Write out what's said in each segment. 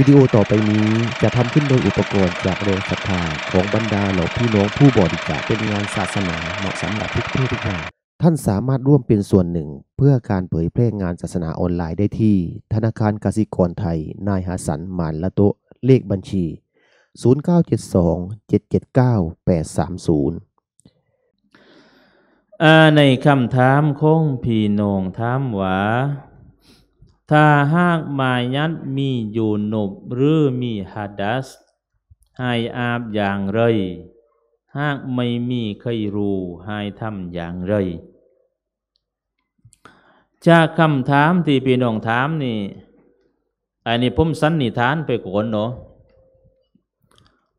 วิดีโอต่อไปนี้จะทำขึ้นโดยอุปกรณ์จากแรงศรัทธาของบรรดาเหล่าพี่น้องผู้บริจาคเป็นงานศาสนาเหมาะสำหรับทุกเพศทุกวัยท่านสามารถร่วมเป็นส่วนหนึ่ง เพื่อการเผยแพร่งานศาสนาออนไลน์ได้ที่ ธนาคารกสิกรไทย นายหาสันหมานละโตเลขบัญชี 0972 779 830อาในคำถามคงพี่น้องถามว่าถ้าหากมายัดมีอยู่หนบหรือมีฮัดัส ให้อาบอย่างไร หากไม่มีใครรู้ให้ทำอย่างไร จากคำถามที่พี่น้องถามนี่อันนี้ผมสันนิฐานไปก่อนเนาะ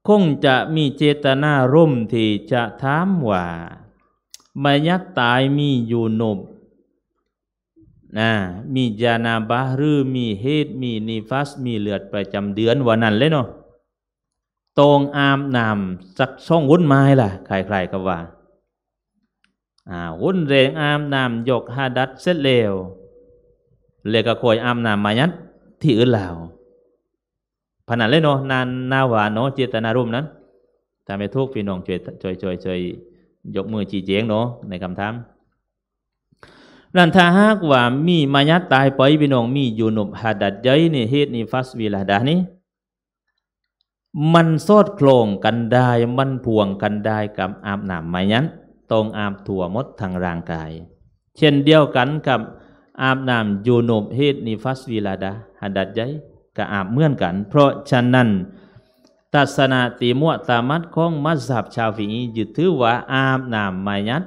คงจะมีเจตนาร่มที่จะถามว่า มายัดตายมีอยู่หนบนะมียานาบาหรือมีเฮตมีนิฟัส มีเลือดประจำเดือนวันนั้นเลยเนาะตรงอามนามสักช่องวุ้นไม้ล่ะใครๆก็ว่า อ่าวุ้นเรงอามนามยกฮาดัดเสร็จเร็วเลยก็คอยอามนามมายัดที่อื่นแล้วพนันเลยเนาะนานนาวาเนาะเจตนารุมนั้นทำให้ทุกพี่น้อง ช่วยช่วยช่วยช่วยยกมือจีเจียงเนาะในคำถามนันทาหากว่ามีมายัดตายไปพี่น้องมีอยู่นบหาดัดใจนี่เฮ็ดนี่ฟัสวีลาดานี่มันสอดคล้องกันได้ มันพ่วงกันได้กับอาบน้ำมายันตรงอาบถั่วมดทางร่างกาย เช่นเดียวกันกับอาบน้ำยูนบเฮตนิฟัสวีลาดาหดัดใจกับอาบเมื่อนกัน เพราะฉะนั้นตัสนาติมัวตามัดของมัสยับชาวฝียืดถือว่าอาบน้ำมายัด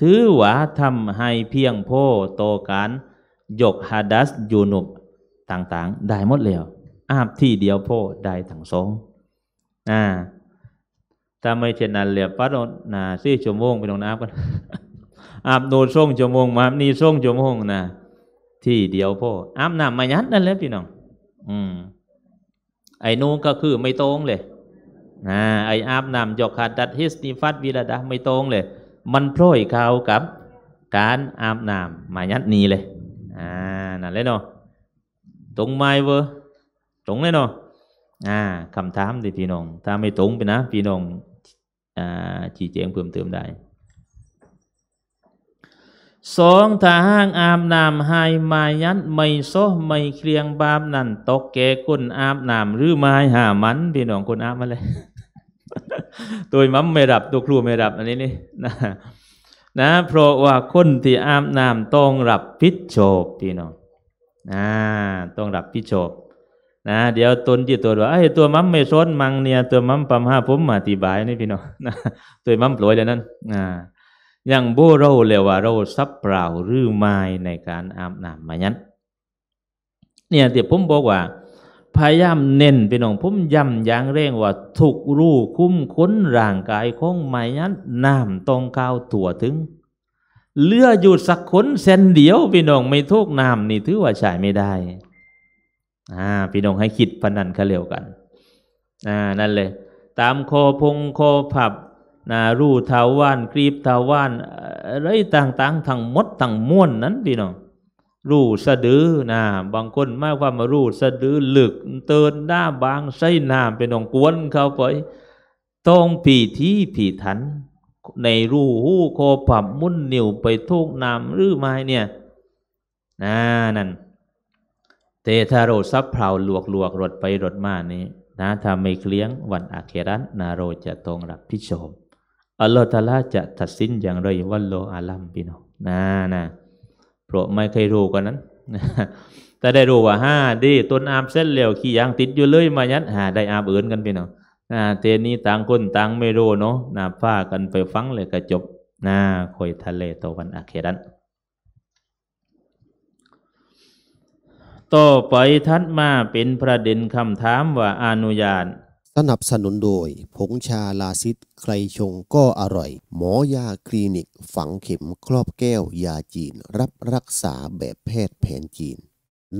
ถือว่าทำให้เพียงโพโตการ ยกฮาดัสยูนุบต่าง ๆ ได้หมดแล้วอาบที่เดียวโพได้ทั้งสองอ่าถ้าไม่เช่นนั้นเหลียบปัดนาซี่ชั่วโมงไปลงน้ำกันอาบโดนส่งชั่วโมงมานี่ส่งชั่วโมงนะที่เดียวพ่ออาบน้ำมายัดนั่นแหละพี่น้องอืมไอ้นูก็คือไม่ตรงเลยนะไอ้อาบน้ำยกขาดดัดฮิสติฟัดวีระดาไม่ตรงเลยมันพร้อยเข้ากับการอาบน้ำมายัดนีเลยอ่านั่นเลยเนาะตรงไหมเวอตรงเลยเนาะอ่าคำถามดิพี่น้อง ถ้าไม่ตรงไปนะ พี่น้อง อ่าชี้แจงเพิ่มเติมได้สองถ้าห้างอาบน้ำใหมายันไม่โซไม่เคลียงบาปนั่นตกแก่คนอาบน้ำหรือไม่หามัน พี่น้องคนอาบมาเลยตัวมัมไม่รับตัวครูไม่รับอันนี้นี่นะนะ เพราะว่าคนที่อาบน้ำต้องรับผิดชอบพี่น้องนะต้องรับผิดชอบนะเดี๋ยวตนที่ตัวว่าไอ้ตัวมัมไม่ซ้นมังเนี่ยตัวมัมปั๊มห้าผมมาตีบายนี่พี่น้องนะตัวมัมปล่อยแล้วนั้นอ่ายังโบเราเลยว่าเราซับเปล่าหรือไม่ในการอาบน้ำมายันเนี่ยเดี๋ยวผมบอกว่าพยายามเน้นพี่น้องผมย้ำอย่างเร่งว่าถูกรูคุ้มค้นร่างกายของไม้นั้นน้ำตองกาวถั่วถึง เลือหยุดสักขนเส้นเดียว พี่น้องไม่ทุกน้ำนี่ถือว่าใช้ไม่ได้อ่าพี่น้องให้คิดพนันเขาเร็วกัน อ่านั่นเลยตามคอพงคอผับนารูทาวาน กรีบทาวานอะไรต่างๆทั้งมดทั้งม้วนนั้นพี่น้องรูสะดือนะบางคนมากความมารูสะดือลึกเตือนหน้าบางใส่น้ำเป็นองกวนเขาไปต้องผีที่ผีทัน ในรูหูโคผับมุ่นเหนียวไปทุกน้ำหรือไม่เนี่ยนะนั่น เตทาโรซับเพลาหลวกหลวกรดไปรดมานี้ นะ ถ้าไม่เคลี้ยงวันอาเครันนาโรจะตรงรับพิชม อัลลอฮฺตาลาจะตัดสินอย่างไรวันโลอาลัมพี่น้องนะนะเพราะไม่เคยรู้กันนั้น แต่ได้รู้ว่าห้าดี ต้นอาบเส้นเหลวขี้ยางติดอยู่เลยมายันหาได้อาบเอื่นกันพี่นาะนะเทนี้ต่างคนต่างไม่รู้เนาะนาผ้ากันไปฟังเลยกระจบนาคอยทะเลตะวันอาเคดันต่อไปทัดมาเป็นประเด็นคำถามว่าอนุญาตนับสนุนโดย ผงชาลาซิดใครชงก็อร่อย หมอยาคลินิกฝังเข็มครอบแก้ว ยาจีนรับรักษาแบบแพทย์แผนจีน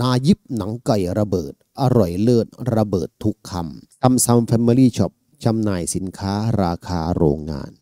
นายิบหนังไก่ระเบิด อร่อยเลิศระเบิดทุกคำซัมซัมแฟมิลี่ช็อปจำหน่ายสินค้าราคาโรงงาน